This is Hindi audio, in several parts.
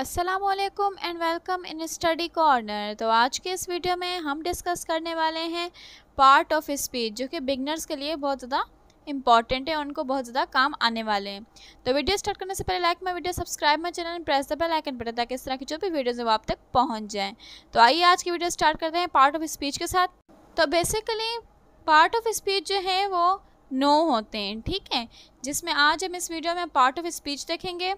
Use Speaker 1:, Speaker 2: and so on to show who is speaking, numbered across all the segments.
Speaker 1: असलकम and welcome in study corner तो आज के इस वीडियो में हम डिस्कस करने वाले हैं पार्ट ऑफ स्पीच जो कि बिगनर्स के लिए बहुत ज़्यादा इंपॉर्टेंट है उनको बहुत ज़्यादा काम आने वाले हैं तो वीडियो स्टार्ट करने से पहले like my video subscribe my channel press the bell icon button ताकि इस तरह की जो भी वीडियोज़ हैं वो आप तक पहुँच जाएँ तो आइए आज की वीडियो स्टार्ट करते हैं पार्ट ऑफ स्पीच के साथ तो बेसिकली पार्ट ऑफ स्पीच जो है वो नो no होते हैं ठीक है जिसमें आज हम इस वीडियो में पार्ट ऑफ स्पीच देखेंगे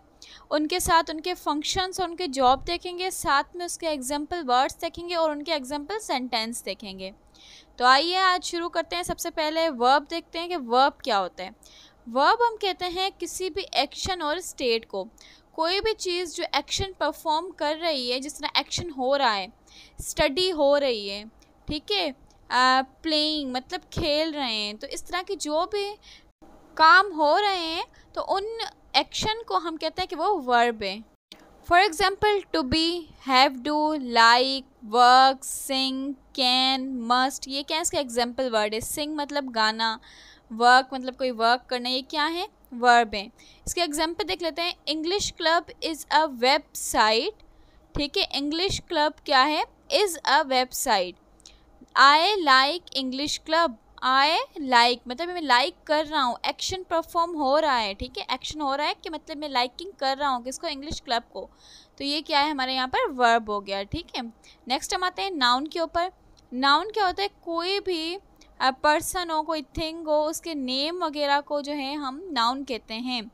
Speaker 1: उनके साथ उनके फंक्शंस और उनके जॉब देखेंगे साथ में उसके एग्जाम्पल वर्ड्स देखेंगे और उनके एग्जाम्पल सेंटेंस देखेंगे तो आइए आज शुरू करते हैं सबसे पहले वर्ब देखते हैं कि वर्ब क्या होता है वर्ब हम कहते हैं किसी भी एक्शन और स्टेट को कोई भी चीज़ जो एक्शन परफॉर्म कर रही है जिस तरह एक्शन हो रहा है स्टडी हो रही है ठीक है प्लेइंग मतलब खेल रहे हैं तो इस तरह की जो भी काम हो रहे हैं तो उन एक्शन को हम कहते हैं कि वो वर्ब है for example to be have do like work sing can must ये क्या इसका एग्जाम्पल वर्ड है सिंग मतलब गाना वर्क मतलब कोई वर्क करना ये क्या है वर्ब है इसके एग्जाम्पल देख लेते हैं English club is a website ठीक है इंग्लिश क्लब क्या है is a website I like English club I like मतलब मैं लाइक कर रहा हूँ एक्शन परफॉर्म हो रहा है ठीक है एक्शन हो रहा है कि मतलब मैं लाइकिंग कर रहा हूँ किसको इंग्लिश क्लब को तो ये क्या है हमारे यहाँ पर वर्ब हो गया ठीक है नेक्स्ट हम आते हैं नाउन के ऊपर नाउन क्या होता है कोई भी पर्सन हो कोई थिंग हो उसके नेम वगैरह को जो है हम नाउन कहते हैं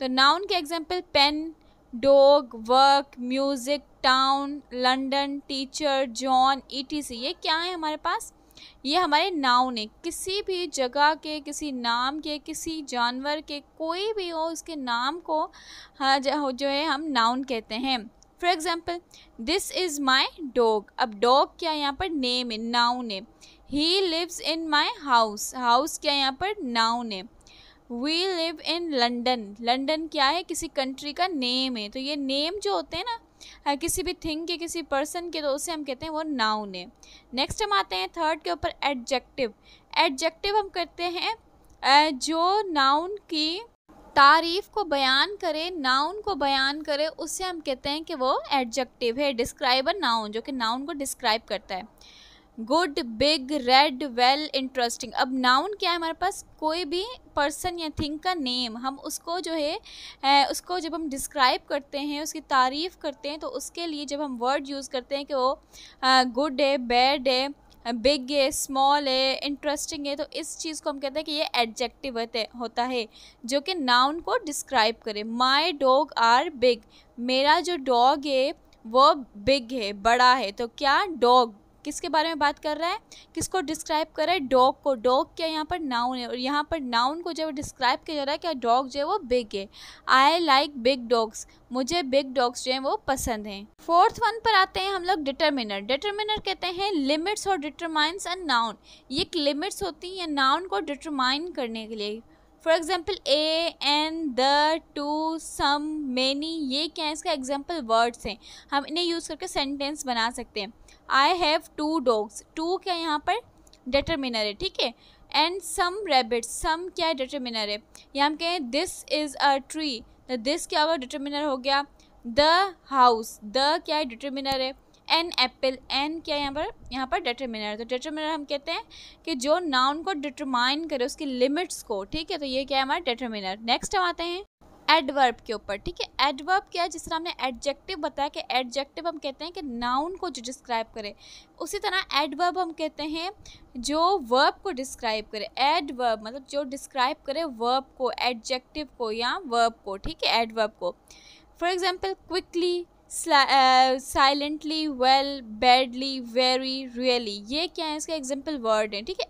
Speaker 1: तो नाउन के example pen dog work music town London teacher John ETC ये क्या है हमारे पास ये हमारे नाउन है किसी भी जगह के किसी नाम के किसी जानवर के कोई भी हो उसके नाम को हाँ, जो है हम नाउन कहते हैं for example this is my dog अब डॉग क्या यहाँ पर नेम है नाउन है he lives in my house house क्या यहाँ पर नाउन है we live in London London क्या है किसी कंट्री का नेम है तो ये नेम जो होते हैं ना किसी भी थिंग के किसी पर्सन के तो उसे हम कहते हैं वो नाउन है नेक्स्ट हम आते हैं थर्ड के ऊपर एडजेक्टिव एडजेक्टिव हम करते हैं जो नाउन की तारीफ़ को बयान करे नाउन को बयान करे उससे हम कहते हैं कि वो एडजेक्टिव है डिस्क्राइबर नाउन जो कि नाउन को डिस्क्राइब करता है good big red well interesting अब नाउन क्या है हमारे पास कोई भी पर्सन या थिंग का नेम हम उसको जो है उसको जब हम डिस्क्राइब करते हैं उसकी तारीफ़ करते हैं तो उसके लिए जब हम वर्ड यूज़ करते हैं कि वो गुड है बैड है बिग है स्मॉल है इंटरेस्टिंग है तो इस चीज़ को हम कहते हैं कि ये एडजेक्टिव होता है जो कि नाउन को डिस्क्राइब करे माई डॉग आर बिग मेरा जो डॉग है वो बिग है बड़ा है तो क्या डॉग किसके बारे में बात कर रहा है किसको डिस्क्राइब कर रहा है डॉग को डॉग क्या यहाँ पर नाउन है और यहाँ पर नाउन को जब डिस्क्राइब किया जा रहा है क्या डॉग जो है वो बिग है आई लाइक बिग डॉग्स मुझे बिग डॉग्स जो हैं वो पसंद हैं फोर्थ वन पर आते हैं हम लोग डिटर्मिनर डिटर्मिनर कहते हैं लिमिट्स और डिटरमाइंस एन नाउन ये एक लिमिट्स होती हैं नाउन को डिटरमाइन करने के लिए for example a an the two some many ये क्या है इसका एग्जाम्पल वर्ड्स हैं हम इन्हें यूज़ करके सेंटेंस बना सकते हैं I have two dogs two क्या यहाँ पर डिटर्मिनर है ठीक है एंड सम रेबिट्स सम क्या डिटर्मिनर है यहाँ हम कहें this is a tree this क्या होगा डिटर्मिनर हो गया द हाउस द क्या है डिटर्मिनर है एन एप्पल एन क्या यहाँ पर यहाँ पर डिटर्मिनर तो डिटर्मिनर हम कहते हैं कि जो नाउन को डिटरमाइन करे उसकी लिमिट्स को ठीक है तो ये क्या है हमारा डिटर्मिनर नेक्स्ट हम आते हैं एडवर्ब के ऊपर ठीक है एडवर्ब क्या है जिस तरह हमने एडजेक्टिव बताया कि एडजेक्टिव हम कहते हैं कि नाउन को जो डिस्क्राइब करे उसी तरह एडवर्ब हम कहते हैं जो वर्ब को डिस्क्राइब करे एडवर्ब मतलब जो डिस्क्राइब करे वर्ब को एडजेक्टिव को या वर्ब को ठीक है एडवर्ब को for example quickly silently well badly very really ये क्या है इसका एग्जाम्पल वर्ड है ठीक है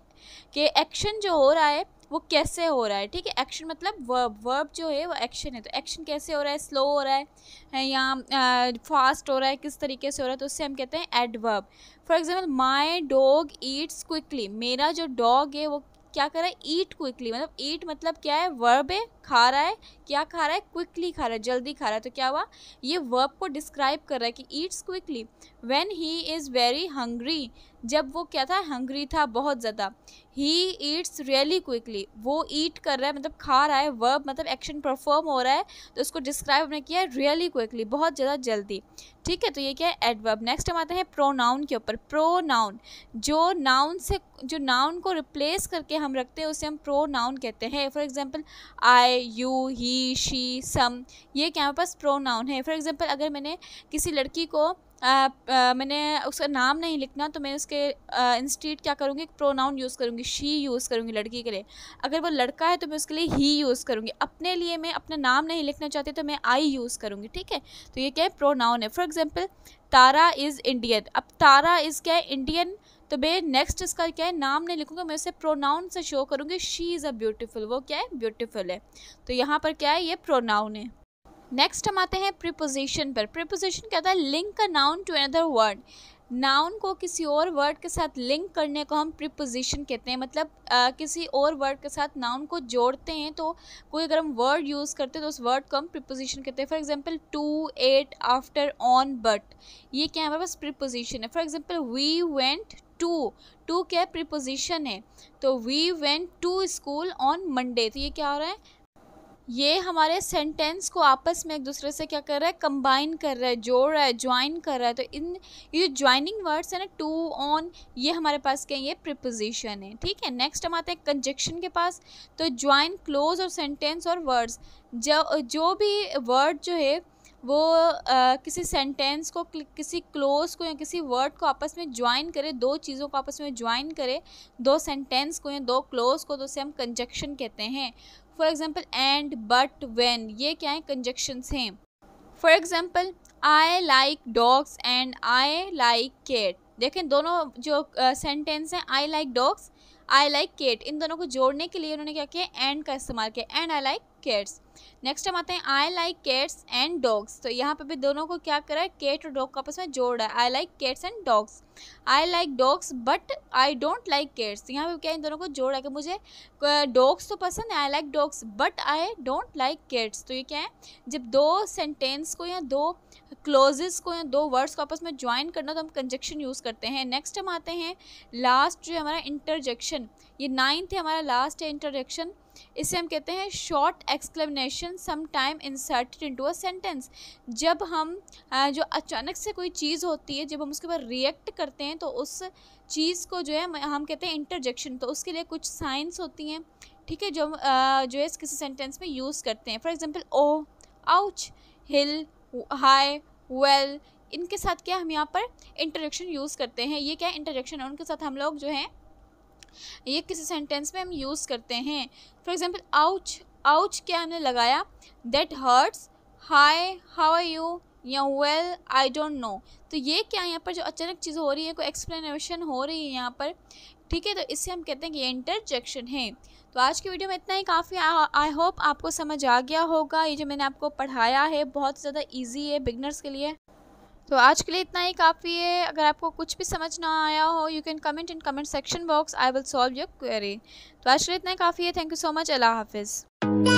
Speaker 1: कि एक्शन जो हो रहा है वो कैसे हो रहा है ठीक है एक्शन मतलब वर्ब वर्ब जो है वो एक्शन है तो एक्शन कैसे हो रहा है स्लो हो रहा है या फास्ट हो रहा है किस तरीके से हो रहा है तो उससे हम कहते हैं adverb for example my dog eats quickly मेरा जो डॉग है वो क्या कर रहा है ईट क्विकली मतलब ईट मतलब क्या है वर्ब है खा रहा है क्या खा रहा है क्विकली खा रहा है जल्दी खा रहा है तो क्या हुआ ये वर्ब को डिस्क्राइब कर रहा है कि eats quickly when he is very hungry जब वो क्या था हंग्री था बहुत ज़्यादा ही ईट्स रियली क्विकली वो ईट कर रहा है मतलब खा रहा है वर्ब मतलब एक्शन परफॉर्म हो रहा है तो उसको डिस्क्राइब हमने किया है रियली क्विकली बहुत ज़्यादा जल्दी ठीक है तो ये क्या है एडवर्ब नेक्स्ट हम आते हैं प्रोनाउन के ऊपर प्रोनाउन जो नाउन से जो नाउन को रिप्लेस करके हम रखते हैं उसे हम प्रोनाउन कहते हैं for example I you he she some ये क्या हमारे पास प्रोनाउन है फॉर एग्जांपल अगर मैंने किसी लड़की को मैंने उसका नाम नहीं लिखना तो मैं उसके इंस्टीट क्या करूँगी प्रोनाउन यूज़ करूँगी शी यूज़ करूँगी लड़की के लिए अगर वो लड़का है तो मैं उसके लिए ही यूज़ करूँगी अपने लिए मैं अपना नाम नहीं लिखना चाहती तो मैं आई यूज़ करूँगी ठीक है तो ये क्या है प्रोनाउन है for example Tara is Indian अब तारा इज़ क्या है इंडियन तो मैं नेक्स्ट इसका क्या है नाम नहीं लिखूंगा मैं उसे प्रोनाउन से शो करूँगी शी इज़ अ ब्यूटीफुल वो क्या है ब्यूटीफुल है तो यहाँ पर क्या है ये प्रोनाउन है नेक्स्ट हम आते हैं प्रिपोजिशन पर प्रिपोजिशन कहता है link a noun to another word noun को किसी और वर्ड के साथ लिंक करने को हम प्रिपोजिशन कहते हैं मतलब आ, किसी और वर्ड के साथ नाउन को जोड़ते हैं तो कोई अगर हम वर्ड यूज़ करते हैं तो उस वर्ड को हम प्रिपोजिशन कहते हैं for example to at after on but ये क्या है हमारे पास प्रिपोजिशन है for example we went to to क्या प्रिपोजिशन है तो we went to school on Monday तो ये क्या हो रहा है ये हमारे सेंटेंस को आपस में एक दूसरे से क्या कर रहा है कंबाइन कर रहा है जोड़ रहा है ज्वाइन कर रहा है तो इन ये जो ज्वाइनिंग वर्ड्स है ना टू ऑन ये हमारे पास क्या ये प्रिपोजिशन है ठीक है नेक्स्ट हम आते हैं कंजक्शन के पास तो ज्वाइन क्लोज और सेंटेंस और वर्ड्स जब जो भी वर्ड जो है वो आ, किसी सेंटेंस को किसी क्लोज को या किसी वर्ड को आपस में ज्वाइन करे दो चीज़ों को आपस में ज्वाइन करे दो सेंटेंस को या दो क्लोज को तो उसे हम कंजक्शन कहते हैं for example and but when ये क्या है कंजक्शंस हैं for example I like dogs and I like cat देखें दोनों जो सेंटेंस हैं I like dogs I like cat इन दोनों को जोड़ने के लिए उन्होंने क्या किया एंड का इस्तेमाल किया and I like cats next हम आते हैं I like cats and dogs तो यहाँ पे भी दोनों को क्या करा है कैट और डॉग का आपस में जोड़ रहा है I like cats and dogs I like dogs but I don't like cats यहाँ पे क्या इन दोनों को जोड़ रहा है कि मुझे डॉग्स तो पसंद है I like dogs but I don't like cats तो ये क्या है जब दो सेंटेंस को या दो क्लोजेस को या दो वर्ड्स को आपस में ज्वाइन करना तो हम कंजक्शन यूज़ करते हैं नेक्स्ट हम आते हैं लास्ट जो है हमारा इंटरजेक्शन ये नाइन्थ है हमारा लास्ट है इंटरजेक्शन इसे हम कहते हैं शॉर्ट एक्सप्लेनेशन समाइम इंसर्टेड इनटू अ सेंटेंस जब हम जो अचानक से कोई चीज़ होती है जब हम उसके ऊपर रिएक्ट करते हैं तो उस चीज़ को जो है हम कहते हैं इंटरजेक्शन तो उसके लिए कुछ साइंस होती हैं ठीक है जो जो है किसी सेंटेंस में यूज़ करते हैं for example oh ouch hello hi well इनके साथ क्या हम यहाँ पर इंटरेक्शन यूज़ करते हैं ये क्या इंटरेक्शन है उनके साथ हम लोग जो है ये किसी सेंटेंस में हम यूज़ करते हैं फॉर एग्ज़ाम्पल आउच आउच क्या हमने लगाया that hurts hi how are you या वेल आई डोंट नो तो ये क्या यहाँ पर जो अचानक चीज़ हो रही है कोई एक्सप्लेनेशन हो रही है यहाँ पर ठीक है तो इससे हम कहते हैं कि ये इंटरजेक्शन है तो आज की वीडियो में इतना ही काफ़ी आई होप आपको समझ आ गया होगा ये जो मैंने आपको पढ़ाया है बहुत ज़्यादा ईजी है बिगनर्स के लिए तो आज के लिए इतना ही काफ़ी है अगर आपको कुछ भी समझ ना आया हो you can comment in comment section box I will solve your query तो आज के लिए इतना ही काफ़ी है थैंक यू सो मच अल्लाह हाफिज़